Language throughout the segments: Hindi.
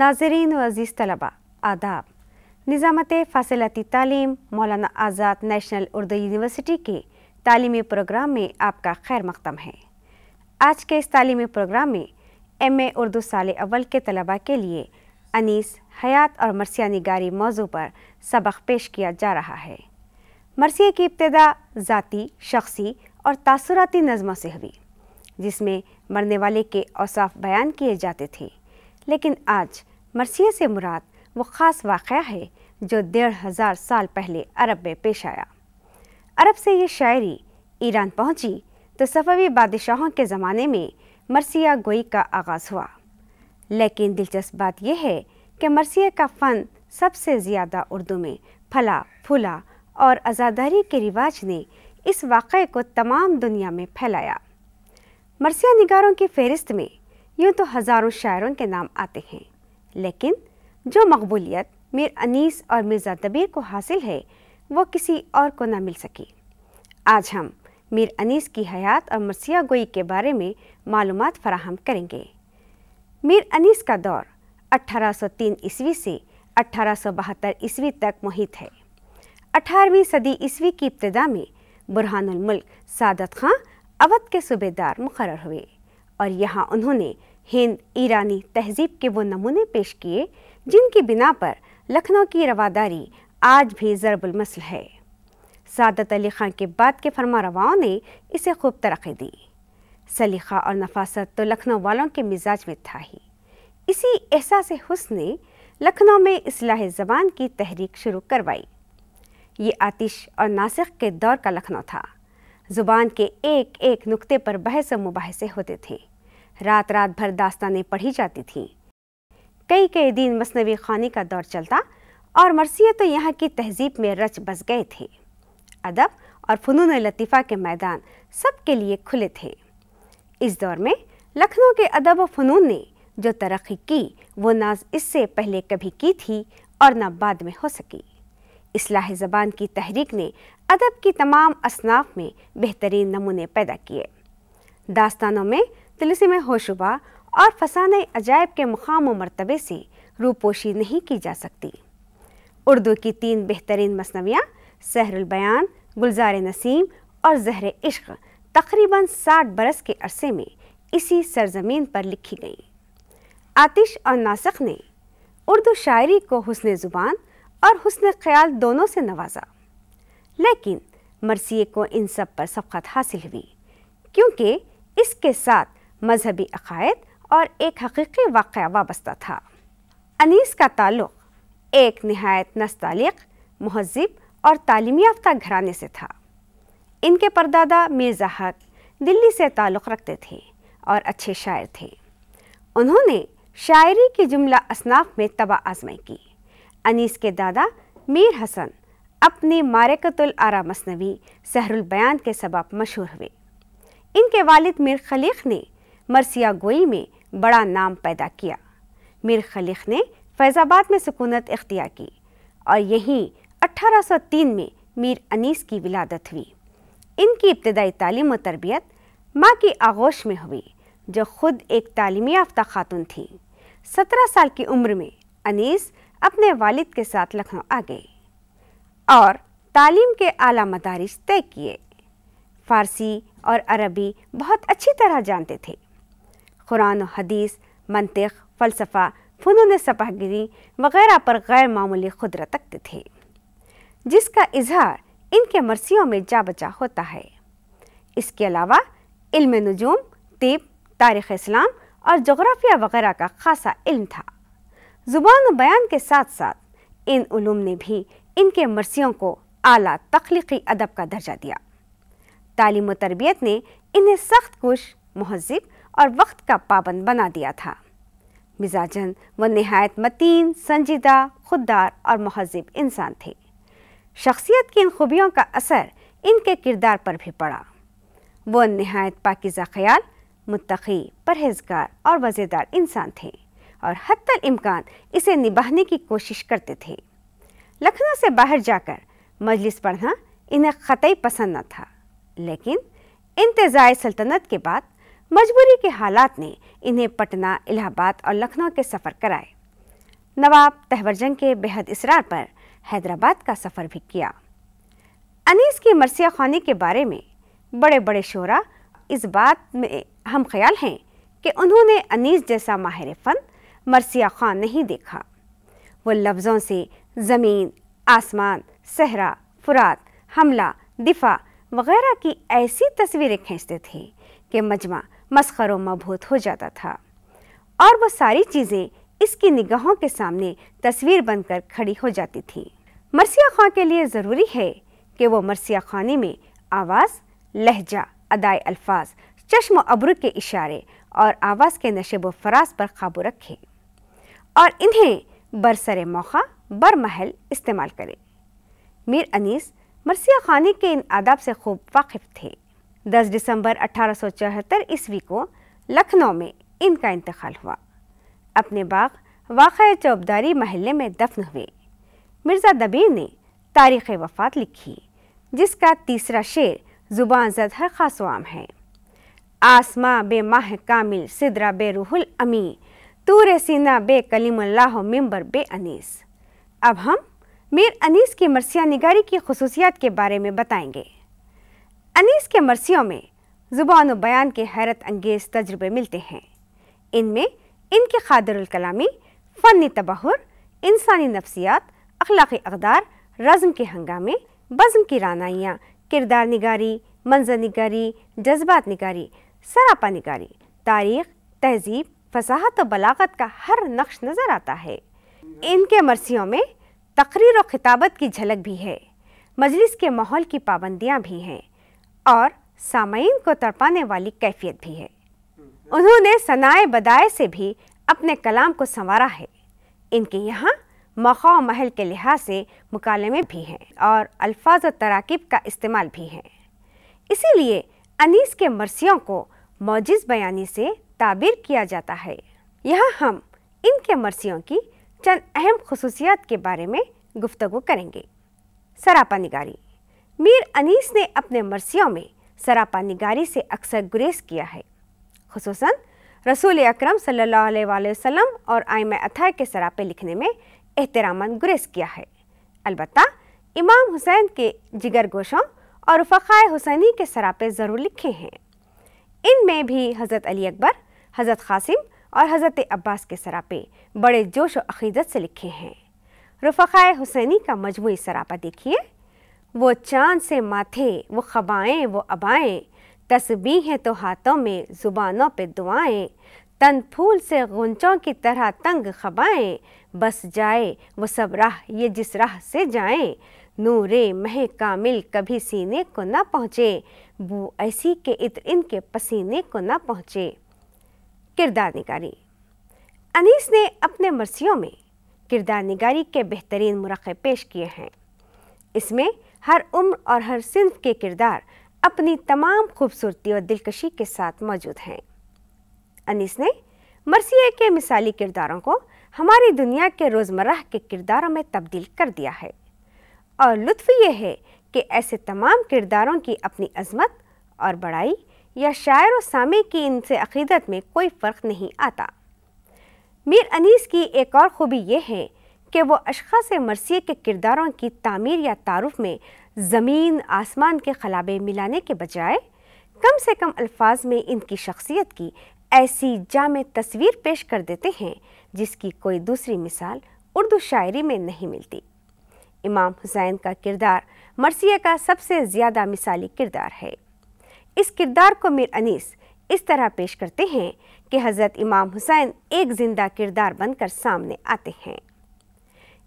नाजरीन वजीज़ तलबा आदाब निज़ामत फासिलती तालीम मौलाना आज़ाद नेशनल उर्दू यूनिवर्सिटी के तालीमी प्रोग्राम में आपका खैर मकदम है आज के इस तालीमी प्रोग्राम में एम ए उर्दू साल अव्वल के तलबा के लिए अनीस हयात और मरसिया निगारी मौजू पर सबक पेश किया जा रहा है मरसिया की इब्तदा ज़ाती शख्सी और तासराती नज़मों से हुई जिसमें मरने वाले के औसाफ बयान किए जाते थे लेकिन आज मरसिया से मुराद वो ख़ास वाक़ है जो डेढ़ हज़ार साल पहले अरब में पेश आया अरब से ये शायरी ईरान पहुंची तो सफ़वी बादशाहों के ज़माने में मरसिया गोई का आगाज़ हुआ लेकिन दिलचस्प बात यह है कि मरसिया का फ़न सबसे ज़्यादा उर्दू में फला फूला और आज़ादारी के रिवाज ने इस वाक़े को तमाम दुनिया में फैलाया मरसिया निगारों की फहरिस्त में यूँ तो हज़ारों शायरों के नाम आते हैं लेकिन जो मकबूलियत मीर अनीस और मिर्ज़ा दबीर को हासिल है वो किसी और को ना मिल सकी आज हम मीर अनीस की हयात और मरसिया गोई के बारे में मालूम फराहम करेंगे मीर अनीस का दौर 1803 ईस्वी से 1872 ईस्वी तक मुहित है 18वीं सदी ईस्वी की इब्तदा में बुरहानुल सादत खां अवध के सूबेदार मुकर हुए और यहाँ उन्होंने हिंद ईरानी तहजीब के वो नमूने पेश किए जिनकी बिना पर लखनऊ की रवादारी आज भी ज़रबुलमसल है सादत अली खां के बाद के फरमा रवाओं ने इसे खूब तरक्की दी सलीख़ा और नफासत तो लखनऊ वालों के मिजाज में था ही इसी एहसास हुस्न ने लखनऊ में असलाह ज़बान की तहरीक शुरू करवाई ये आतिश और नासिक के दौर का लखनऊ था ज़ुबान के एक एक नुक्ते पर बहस व मुबासे होते थे रात रात भर दास्तानें पढ़ी जाती थीं कई कई दिन मसनवी खानी का दौर चलता और मरसिया तो यहाँ की तहजीब में रच बस गए थे अदब और फ़नून लतीफ़ा के मैदान सबके लिए खुले थे इस दौर में लखनऊ के अदब व फ़नून ने जो तरक्की की वो नाज इससे पहले कभी की थी और ना बाद में हो सकी इसलाह ज़बान की तहरीक ने अदब की तमाम असनाफ में बेहतरीन नमूने पैदा किए दास्तानों में तिलसिम होशुबा और फसाने अजायब के मुकाम व मरतबे से रूपोशी नहीं की जा सकती उर्दू की तीन बेहतरीन मसनवियाँ सहरुलबयान गुलजार नसीम और जहर इश्क तकरीबन साठ बरस के अरसे में इसी सरजमीन पर लिखी गईं आतिश और नासक ने उर्दू शायरी को हसन ज़ुबान और हसन ख्याल दोनों से नवाजा लेकिन मरसिए को इन सब पर सबकत हासिल हुई क्योंकि इसके साथ मजहबी अकायद और एक हकीकी वाक़ वाबस्ता था अनीस का ताल्लुक़ एक नहायत नस्तालिक महजब और तालीम याफ्ता घराने से था इनके परदादा मिर्ज़ा हक दिल्ली से ताल्लुक़ रखते थे और अच्छे शायर थे उन्होंने शायरी की जुमला असनाफ में तबाह आजमाई की अनीस के दादा मीर हसन अपने मारकतुल आरा मसनवी सहरुल बयान के सबब मशहूर हुए इनके वालिद मीर खलीक ने मरसिया गोई में बड़ा नाम पैदा किया मीर खलीख ने फैज़ाबाद में सुकूनत इख्तियार की और यहीं 1803 में मीर अनीस की विलादत हुई इनकी इब्तदाई तालीम और तरबियत माँ की आगोश में हुई जो खुद एक तालीमी याफ्ता खातून थी सत्रह साल की उम्र में अनीस अपने वालिद के साथ लखनऊ आ गए और तालीम के आला मदारिस तय किए फ़ारसी और अरबी बहुत अच्छी तरह जानते थे कुरान हदीस मनतख फ़लसफ़ा फ़नून सपागिरी वगैरह पर गैर मामूली कुदरत रखते थे जिसका इजहार इनके मरसियों में जा बचा होता है इसके अलावा इल्म नजूम तिब तारीख़ इस्लाम और जोग्राफिया वगैरह का खासा इल्म था ज़ुबान बयान के साथ साथ इन ूम ने भी इनके मरसियों को आला तख्लीकी अदब का दर्जा दिया तालीम तरबियत ने इन्हें सख्त कुश महजब और वक्त का पाबंद बना दिया था मिजाजन व नहायत मतीन संजीदा खुददार और महजब इंसान थे शख्सियत की इन खूबियों का असर इनके किरदार पर भी पड़ा वो नहायत पाकिज़ा ख्याल मुतकी परहेजगार और वज़ेदार इंसान थे और हत्तर इम्कान इसे निभाने की कोशिश करते थे लखनऊ से बाहर जाकर मजलिस पढ़ना इन्हें ख़तई पसंद न था लेकिन इंतज़ाय सल्तनत के बाद मजबूरी के हालात ने इन्हें पटना इलाहाबाद और लखनऊ के सफ़र कराए नवाब तहवरजंग के बेहद इसरार पर हैदराबाद का सफ़र भी किया अनीस की मरसिया खानी के बारे में बड़े बड़े शोरा इस बात में हम ख्याल हैं कि उन्होंने अनीस जैसा माहिर फ़न मरसिया खान नहीं देखा वो लफ्ज़ों से ज़मीन आसमान सहरा फुरात हमला दिफा वगैरह की ऐसी तस्वीरें खींचते थे कि मजमा मस्खरों मबूत हो जाता था और वो सारी चीज़ें इसकी निगाहों के सामने तस्वीर बनकर खड़ी हो जाती थी मरसिया खां के लिए ज़रूरी है कि वो मरसिया खाने में आवाज़ लहजा अदाए अल्फाज चश्म अब्रू के इशारे और आवाज़ के नशेब फराज पर काबू रखें और इन्हें बरसर मौका बर महल इस्तेमाल करें मीर अनीस मरसिया खानी के इन आदाब से खूब वाकिफ थे 10 दिसंबर अठारह ईस्वी को लखनऊ में इनका इंतकाल हुआ अपने बाग वाक़ चौबदारी महल्ले में दफन हुए मिर्ज़ा दबीर ने तारीख़ वफ़ात लिखी जिसका तीसरा शेर ज़ुबान जद है ख़ास आम है आसमां बे माह कामिल सिदरा बे रूहुल अमी तूर सीना बे कलीमल्लाह मम्बर बे अनीस अब हम मीर अनीस की मरसिया निगारी की खसूसियात के बारे में बताएंगे अनीस के मरसियों में ज़ुबान बयान के हैरत अंगेज़ तजर्बे मिलते हैं इनमें इनके खादरकलामी फ़नी तबहर इंसानी नफसियात अखलाक अकदार रज़म के हंगामे बज़म की रानाइयाँ किरदार निगारी मंजर निगारी जज्बात निगारी सरापा निगारी तारीख तहजीब फसाहत और बलागत का हर नक्श नज़र आता है इनके मरसियों में तकरीर और खिताबत की झलक भी है मजलिस के माहौल की पाबंदियाँ भी हैं और सामयीन को तड़पाने वाली कैफियत भी है उन्होंने सनाए बदाए से भी अपने कलाम को संवारा है इनके यहाँ मखा महल के लिहाज से मुकालमे भी हैं और अल्फाज और का इस्तेमाल भी है इसीलिए अनीस के मरसियों को मौजिज बयानी से ताबीर किया जाता है यहाँ हम इनके मरसियों की चंद अहम खसूसियात के बारे में गुफ्तु करेंगे सरापा निगारी मीर अनीस ने अपने मरसियों में सरापा निगारी से अक्सर गुरेज किया है खसूस रसूल अक्रम सम और आयम अथाय के सरापे लिखने में एहतरामन गुरेज किया है अलबत् इमाम हुसैन के जिगर गोशों और फ़ाय हुसैनी के सरापे ज़रूर लिखे हैं इन में भी हज़रत अली अकबर हज़रत कासिम और हज़रत अब्बास के सरापे बड़े जोश व अकीदत से लिखे हैं रफ़ाय हुसैनी का मजमू सरापा देखिए वो चांद से माथे वो खबाएँ वो अबाएँ हैं तो हाथों में ज़ुबानों पे दुआएं तन फूल से गुंचों की तरह तंग खबाएं बस जाए वो सब राह ये जिस राह से जाएं नूरे मह कामिल कभी सीने को ना पहुँचे बू ऐसी के इत्र इनके पसीने को ना पहुँचे किरदार निगारी अनीस ने अपने मरसियों में किरदार निगारी के बेहतरीन मरक़े पेश किए हैं इसमें हर उम्र और हर सिंफ के किरदार अपनी तमाम खूबसूरती और दिलकशी के साथ मौजूद हैं अनीस ने मरसिए के मिसाली किरदारों को हमारी दुनिया के रोज़मर्रा के किरदारों में तब्दील कर दिया है और लुत्फ ये है कि ऐसे तमाम किरदारों की अपनी अजमत और बड़ाई या शायर और सामे की इनसे अकीदत में कोई फ़र्क नहीं आता मीर अनीस की एक और खूबी यह है कि वो अशख़ास मरसी के किरदारों की तमीर या तारफ़ में ज़मीन आसमान के खलाबे मिलाने के बजाय कम से कम अल्फाज में इनकी शख्सियत की ऐसी जाम तस्वीर पेश कर देते हैं जिसकी कोई दूसरी मिसाल उर्दू शायरी में नहीं मिलती इमाम हुसैन का किरदार मरसी का सबसे ज़्यादा मिसाली किरदार है इस किरदार को मीर अनीस इस तरह पेश करते हैं कि हज़रत इमाम हुसैन एक ज़िंदा किरदार बनकर सामने आते हैं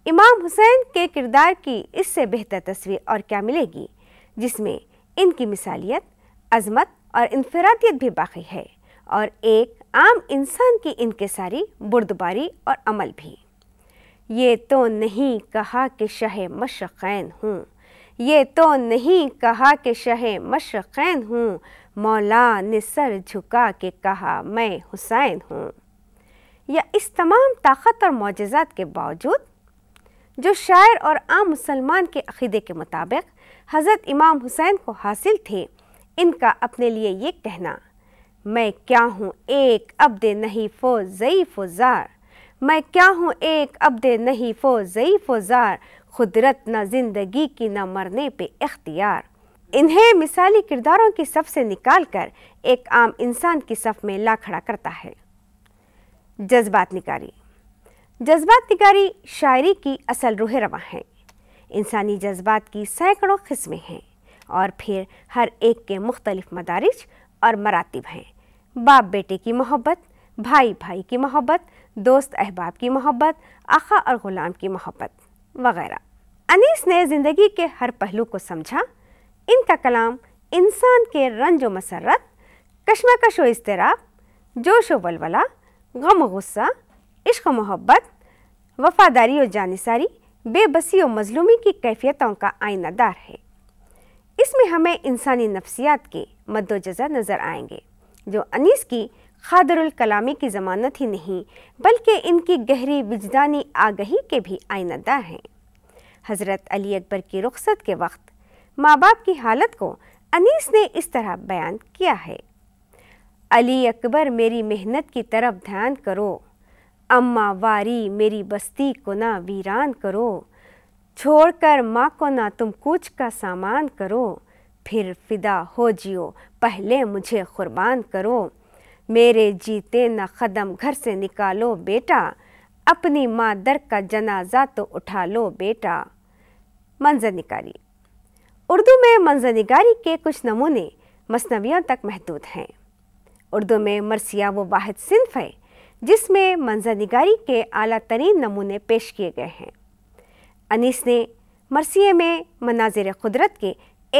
इमाम हुसैन के किरदार की इससे बेहतर तस्वीर और क्या मिलेगी जिसमें इनकी मिसालियत अजमत और इनफरादियत भी बाकी है और एक आम इंसान की इनके सारी बुर्दबारी और अमल भी ये तो नहीं कहा कि शह मशैन हूँ ये तो नहीं कहा कि शह मशक़ैन हूँ मौला ने सर झुका के कहा मैं हुसैन हूँ या इस तमाम ताकत और मोजात के बावजूद जो शायर और आम मुसलमान के अकीदे के मुताबिक हज़रत इमाम हुसैन को हासिल थे इनका अपने लिए ये कहना मैं क्या हूँ एक अब्द नहीं फो ज़यीफ़ ज़ार मैं क्या हूँ एक अब्द नहीं फो ज़यीफ़ ज़ार खुदरत न जिंदगी की न मरने पे इख्तियार इन्हें मिसाली किरदारों की सफ से निकाल कर एक आम इंसान की सफ में ला खड़ा करता है जज्बात निकारी जज्बात निगारी शायरी की असल रूह रवा है इंसानी जज्बात की सैकड़ों किस्में हैं और फिर हर एक के मुख्तलिफ मदारिज और मरातब हैं बाप बेटे की मोहब्बत भाई भाई की मोहब्बत दोस्त अहबाब की मोहब्बत आखा और ग़ुलाम की मोहब्बत वगैरह अनीस ने ज़िंदगी के हर पहलू को समझा इनका कलाम इंसान के रंज व मसरत कश्मकश व इसतराब जोश व वलवला गम गुस्सा इश्क मोहब्बत वफादारी और जानसारी बेबसी और मजलूमी की कैफियतों का आईनादार है इसमें हमें इंसानी नफ्सियात के मद्दोजा नज़र आएंगे जो अनीस की खादरुल कलामी की ज़मानत ही नहीं बल्कि इनकी गहरी विजदानी आगही के भी आइनदा हैं हज़रत अली अकबर की रुखसत के वक्त माँ बाप की हालत को अनीस ने इस तरह बयान किया है अली अकबर मेरी मेहनत की तरफ ध्यान करो अम्मा वारी मेरी बस्ती को ना वीरान करो छोड़कर माँ को ना तुम कुछ का सामान करो फिर फिदा हो जियो पहले मुझे कुरबान करो मेरे जीते न कदम घर से निकालो बेटा अपनी माँ दर का जनाजा तो उठा लो बेटा मंजर निकारी उर्दू में मंजर निकारी के कुछ नमूने मसनवियों तक महदूद हैं उर्दू में मरसिया वो वाद सिंफ है जिसमें मंजरनिगारी के अला तरीन नमूने पेश किए गए हैं अनीस ने मरसिए में मनाजिर कुदरत के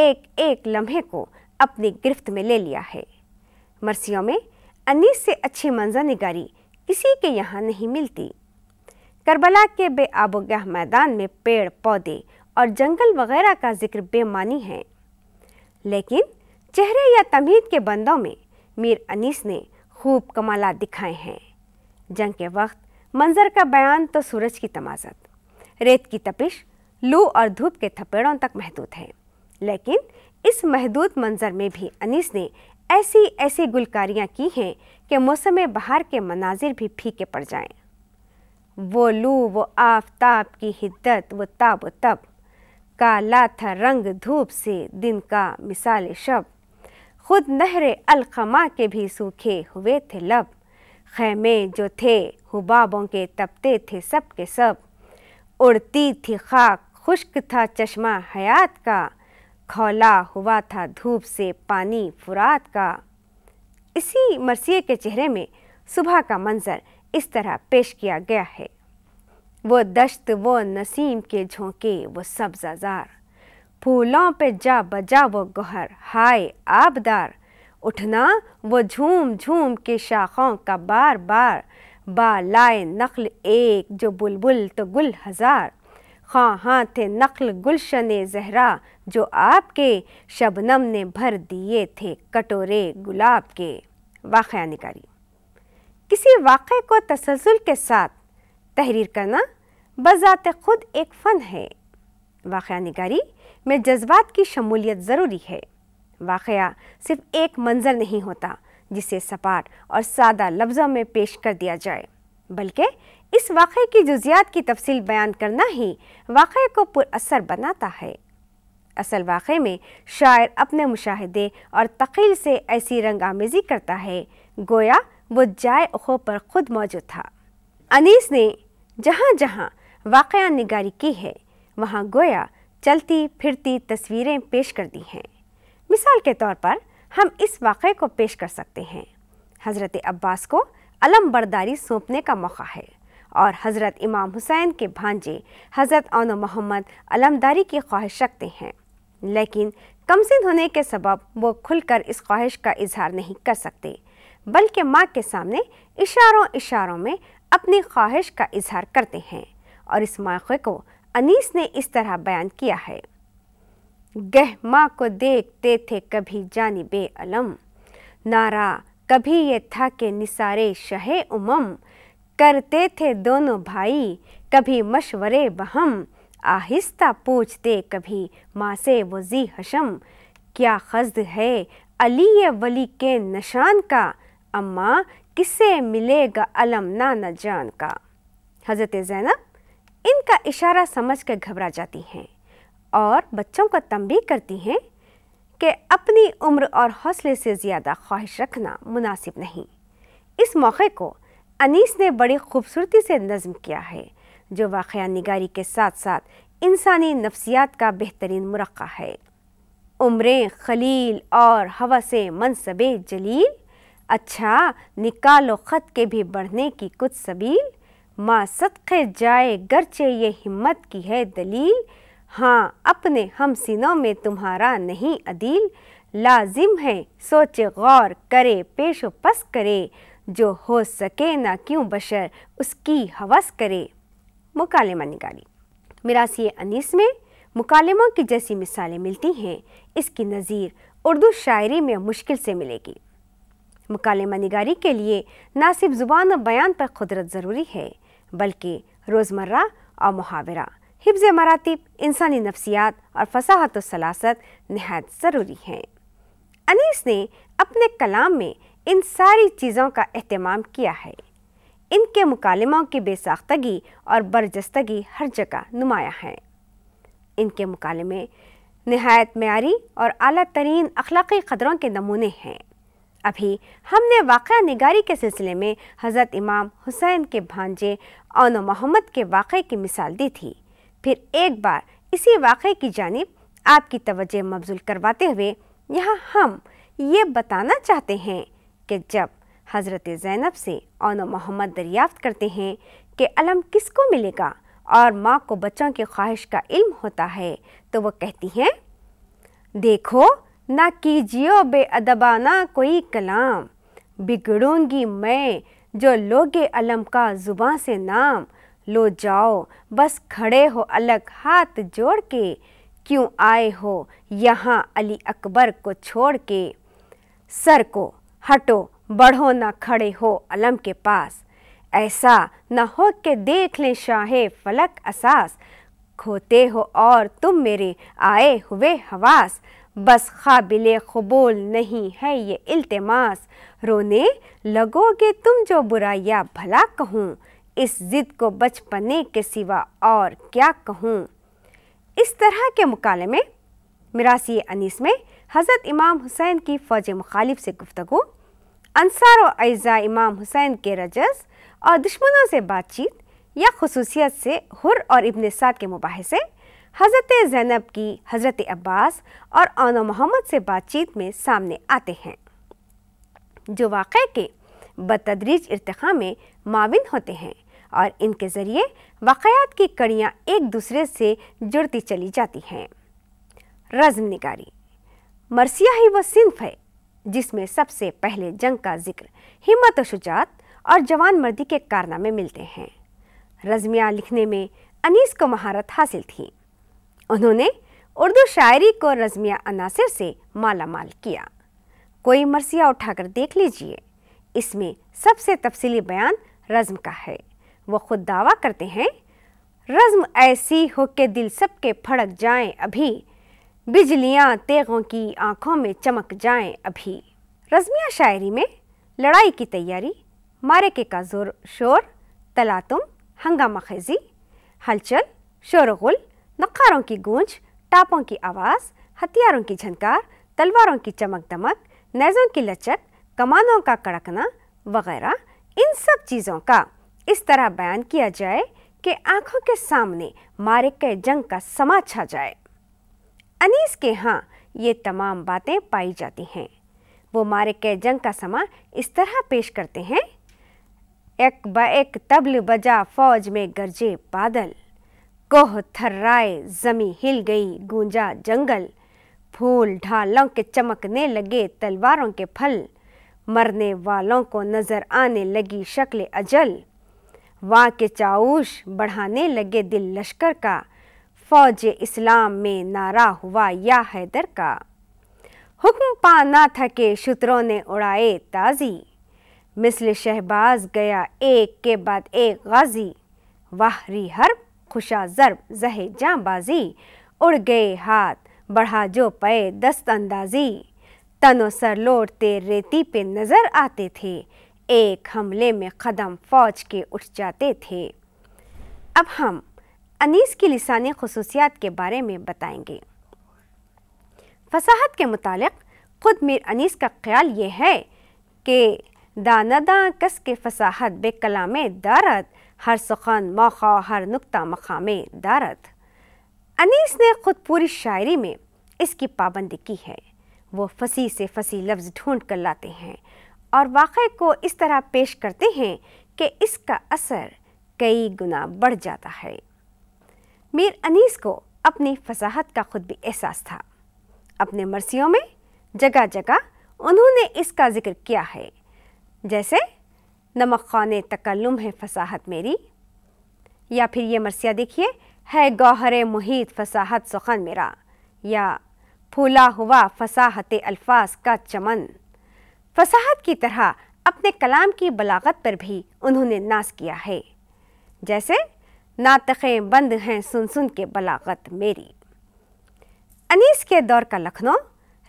एक एक लम्हे को अपनी गिरफ्त में ले लिया है मरसियों में अनीस से अच्छी मंजर निगारी किसी के यहाँ नहीं मिलती करबला के बेआबोगाह मैदान में पेड़ पौधे और जंगल वगैरह का जिक्र बेमानी है लेकिन चेहरे या तमीद के बंदों में मीर अनीस ने खूब कमाला दिखाए हैं जंग के वक्त मंजर का बयान तो सूरज की तमाजत रेत की तपिश लू और धूप के थपेड़ों तक महदूद है लेकिन इस महदूद मंजर में भी अनीस ने ऐसी ऐसी गुलकारियाँ की हैं कि मौसम बहार के मनाजिर भी फीके पड़ जाएं। वो लू वो आफताब की हिद्दत वो ताब तब काला था रंग धूप से दिन का मिसाल शब खुद नहर अलखमा के भी सूखे हुए थे लब खेमे जो थे हुबाबों के तपते थे सब के सब उड़ती थी खाक खुश्क था चश्मा हयात का खौला हुआ था धूप से पानी फुरात का इसी मरसिए के चेहरे में सुबह का मंज़र इस तरह पेश किया गया है वो दश्त वो नसीम के झोंके वो सब्जाजार फूलों पे जा बजा वो गहर हाय आबदार उठना वो झूम झूम के शाखों का बार बार बालाए नखल एक जो बुलबुल तो गुल हज़ार खां हाँ थे नखल गुलशन जहरा जो आपके शबनम ने भर दिए थे कटोरे गुलाब के वाक़ निकारी किसी वाक़े को तसलसल के साथ तहरीर करना बज़ात ख़ुद एक फ़न है वाक़ निकारी में जज्बात की शमूलियत ज़रूरी है वाक़ सिर्फ एक मंजर नहीं होता जिसे सपाट और सादा लफ्ज़ों में पेश कर दिया जाए बल्कि इस वाक़े की जुजियात की तफसील बयान करना ही वाक़े को पुरअसर बनाता है असल वाक़े में शायर अपने मुशाहदे और तकील से ऐसी रंग आमेज़ी करता है गोया वो जाए खो पर खुद मौजूद था अनीस ने जहाँ जहाँ वाक़ निगारी की है वहाँ गोया चलती फिरती तस्वीरें पेश कर दी हैं मिसाल के तौर पर हम इस वाक़े को पेश कर सकते हैं हज़रत अब्बास को अलम बरदारी सौंपने का मौका है और हज़रत इमाम हुसैन के भांजे हज़रत अन मोहम्मद अलमदारी की ख्वाहिश रखते हैं लेकिन कमसिन होने के सबब वो खुलकर इस ख्वाहिश का इजहार नहीं कर सकते बल्कि माँ के सामने इशारों इशारों में अपनी ख्वाहिश का इजहार करते हैं और इस मौक़े को अनीस ने इस तरह बयान किया है गहमा को देखते थे कभी जानिबे अलम नारा कभी ये था कि निसारे शहे उमम करते थे दोनों भाई कभी मशवरे बहम आहिस्ता पूछते कभी माँ से वजी हशम क्या खज है अली वली के नशान का अम्मा किसे मिलेगा अलम नाना जान का हज़रत ज़ैनब इनका इशारा समझ कर घबरा जाती हैं और बच्चों को तमरी करती हैं कि अपनी उम्र और हौसले से ज़्यादा ख्वाहिश रखना मुनासिब नहीं इस मौके को अनीस ने बड़ी खूबसूरती से नज़म किया है जो वाक़ निगारी के साथ साथ इंसानी नफ्सियात का बेहतरीन मरक़ा है उम्रें खलील और हवा से मनसबे जलील अच्छा निकालो ख़त के भी बढ़ने की कुछ सबील माँ सदक़े जाए गरचे ये हिम्मत की है दलील हाँ अपने हम सिनों में तुम्हारा नहीं अदील लाजिम है सोचे गौर करे पेशो पस करे जो हो सके ना क्यों बशर उसकी हवस करे मुकालमा निगारी मिरासी अनीस में मुकालमों की जैसी मिसालें मिलती हैं इसकी नज़ीर उर्दू शायरी में मुश्किल से मिलेगी मुकालमा निगारी के लिए न सिर्फ ज़ुबान और बयान पर कुदरत ज़रूरी है बल्कि रोज़मर्रा और मुहावरा हिफ्ज़ मरातब इंसानी नफसियात और फसाहत सलासत नहायत ज़रूरी हैं अनीस ने अपने कलाम में इन सारी चीज़ों का अहतमाम किया है इनके मुकालमों की बेसाख्तगी और बरजस्तगी हर जगह नुमाया है इनके मुकालमे नहायत मैारी और अली तरीन अखलाक़ी क़दरों के नमूने हैं अभी हमने वाक़ निगारी के सिलसिले में हज़रत इमाम हुसैन के भांजे ओन मोहम्मद के वाक़े की मिसाल दी थी फिर एक बार इसी वाक़े की जानब आपकी तवज्जो मबजूल करवाते हुए यहाँ हम ये बताना चाहते हैं कि जब हज़रत ज़ैनब से ओन मोहम्मद दरियाफ़त करते हैं कि अलम किसको मिलेगा और माँ को बच्चों की ख्वाहिश का इल्म होता है तो वह कहती हैं देखो ना कीजियो बेअदबाना कोई कलाम बिगड़ूंगी मैं जो लोगे अलम का ज़ुबान से नाम लो जाओ बस खड़े हो अलग हाथ जोड़ के क्यों आए हो यहाँ अली अकबर को छोड़ के सर को हटो बढ़ो ना खड़े हो अलम के पास ऐसा न हो के देख लें शाहे फलक असास खोते हो और तुम मेरे आए हुए हवास बस काबिल कबूल नहीं है ये इल्तमास रोने लगोगे तुम जो बुरा या भला कहूँ इस ज़िद को बचपने के सिवा और क्या कहूँ इस तरह के मुकाले में मिरासी अनीस में हज़रत इमाम हुसैन की फ़ौज मुखालिफ से गुफ्तु अनसार अज़ा इमाम हुसैन के रजस और दुश्मनों से बातचीत या खसूसियत से हुर और इबन साद के मुबासे हज़रत ज़ैनब की हज़रत अब्बास और आनो मोहम्मद से बातचीत में सामने आते हैं जो वाक़ के बतदरीज इरतखा में माविन होते हैं और इनके ज़रिए वाक़ात की कड़ियाँ एक दूसरे से जुड़ती चली जाती हैं रज़म निगारी मरसिया ही वह सिंफ है जिसमें सबसे पहले जंग का जिक्र हिम्मत और शुजात और जवान मर्दी के कारनामे मिलते हैं रजमिया लिखने में अनीस को महारत हासिल थी उन्होंने उर्दू शायरी को रज़मिया अनासर से माला माल किया कोई मरसिया उठाकर देख लीजिए इसमें सबसे तफसली बयान रज़म का है वो खुद दावा करते हैं रज़म ऐसी हो के दिल सबके फड़क जाएं अभी बिजलियां तेगों की आंखों में चमक जाएं अभी रज़मिया शायरी में लड़ाई की तैयारी मारे के का जोर शोर तलातुम हंगामा खेजी हलचल शोरगुल नखारों की गूंज टापों की आवाज़ हथियारों की झनकार तलवारों की चमक दमक नैज़ों की लचक कमानों का कड़कना वगैरह इन सब चीज़ों का इस तरह बयान किया जाए कि आंखों के सामने मारे के जंग का समा छा जाए अनीस के हाँ ये तमाम बातें पाई जाती हैं वो मारे के जंग का समा इस तरह पेश करते हैं एक ब एक तबल बजा फौज में गरजे बादल कोह थर्राए जमी हिल गई गूंजा जंगल फूल ढालों के चमकने लगे तलवारों के फल मरने वालों को नज़र आने लगी शक्ल अजल वाह के चाऊश बढ़ाने लगे दिल लश्कर का फ़ौज इस्लाम में नारा हुआ या हैदर का हुक्म पाना था के शुतरों ने उड़ाए ताज़ी मिसल शहबाज गया एक के बाद एक गाजी वाहरी हर्ब खुशा ज़रब जहे जाँबाजी उड़ गए हाथ बढ़ा जो पे दस्त अंदाजी सर लौटते रेती पे नज़र आते थे एक हमले में कदम फौज के उठ जाते थे अब हम अनीस की लसानी खसूसियात के बारे में बताएंगे फसाहत के मुतालिक ख़ुद मीर अनीस का ख्याल ये है कि दानदा कस के फसाहत बे कलाम दारत हर सुखन मौका हर नुक्ता मकाम दारत अनीस ने ख़ुद पूरी शायरी में इसकी पाबंदी की है वो फसी से फसी लफ्ज़ ढूंढ कर लाते हैं और वाक़े को इस तरह पेश करते हैं कि इसका असर कई गुना बढ़ जाता है मीर अनीस को अपनी फसाहत का खुद भी एहसास था अपने मरसियों में जगह जगह उन्होंने इसका जिक्र किया है जैसे नमक खान तकल्लुम है फसाहत मेरी या फिर ये मरसिया देखिए है गौहर मुहित फसाहत सुखन मेरा या फूला हुआ फसाहत अल्फाज का चमन फसाहत की तरह अपने कलाम की बलागत पर भी उन्होंने नाश किया है जैसे नातखें बंद हैं सुन सुन के बलागत मेरी अनीस के दौर का लखनऊ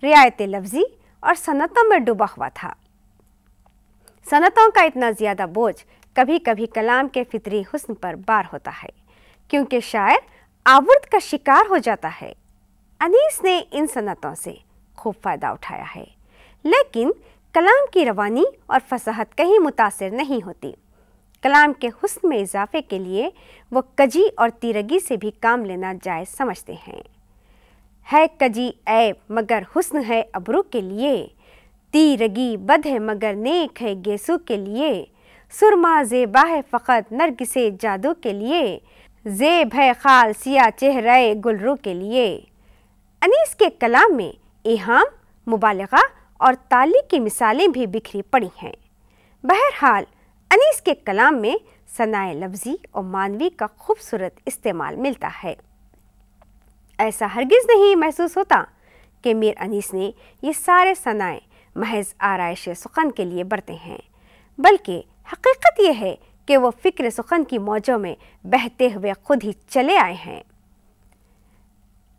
रियायत लफ्ज़ी और सनतों में डूबा हुआ था सनतों का इतना ज़्यादा बोझ कभी कभी कलाम के फितरी हुस्न पर बार होता है क्योंकि शायर आवर्द का शिकार हो जाता है अनीस ने इन सनतों से खूब फ़ायदा उठाया है लेकिन कलाम की रवानी और फसाहत कहीं मुतासर नहीं होती कलाम के हस्न में इजाफे के लिए वो कजी और तीरगी से भी काम लेना जायज़ समझते हैं है कजी ऐब मगर हुस्न है अबरू के लिए तीरगी बद है मगर नेक है गेसू के लिए सुरमा जेबा है फ़कत से जादू के लिए जेब है खाल सिया चेहरे गुलरू के लिए अनीस के कलाम में एहम मुबालगा और ताली की मिसालें भी बिखरी पड़ी हैं बहरहाल अनीस के कलाम में सनाए लफ्ज़ी और मानवी का खूबसूरत इस्तेमाल मिलता है ऐसा हरगिज़ नहीं महसूस होता कि मीर अनीस ने ये सारे सनाए महज आरइश सुखन के लिए बरते हैं बल्कि हकीकत यह है कि वो फ़िक्र सुखन की मौजों में बहते हुए खुद ही चले आए हैं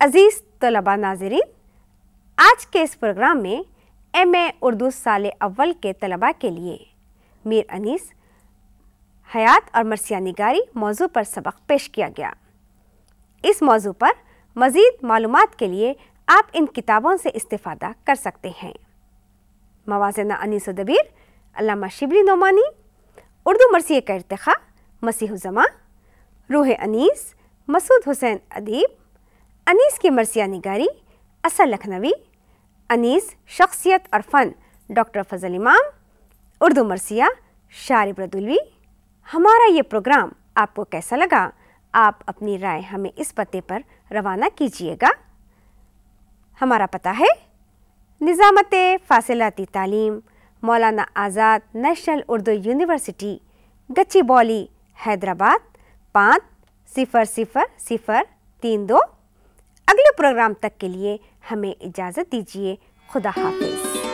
अजीज़ तलबा नाजरीन आज के इस प्रोग्राम में एम ए उर्दू साल अव्वल के तलबा के लिए मीर अनीस हयात और मरसिया निगारी मौजू पर सबक पेश किया गया इस मौजू पर मज़ीद मालूम के लिए आप इन किताबों से इस्ता कर सकते हैं मवाजना अनीस दबीर अलामा शिबली नोमानी उर्दू मरसिए का इरतखा जमा रूह अनीस मसूद हुसैन अदीब अनीस की मरसिया निगारी असल लखनवी अनीस शख्सियत और फ़न डॉक्टर फजल इमाम उर्दू मरसिया शार रदुलवी हमारा ये प्रोग्राम आपको कैसा लगा आप अपनी राय हमें इस पते पर रवाना कीजिएगा हमारा पता है निज़ामत फासिलती तालीम मौलाना आज़ाद नेशनल उर्दू यूनिवर्सिटी गच्ची बौली हैदराबाद पाँच सिफ़र सिफ़र सिफ़र तीन दो अगले प्रोग्राम तक के लिए हमें इजाज़त दीजिए खुदा हाफिज़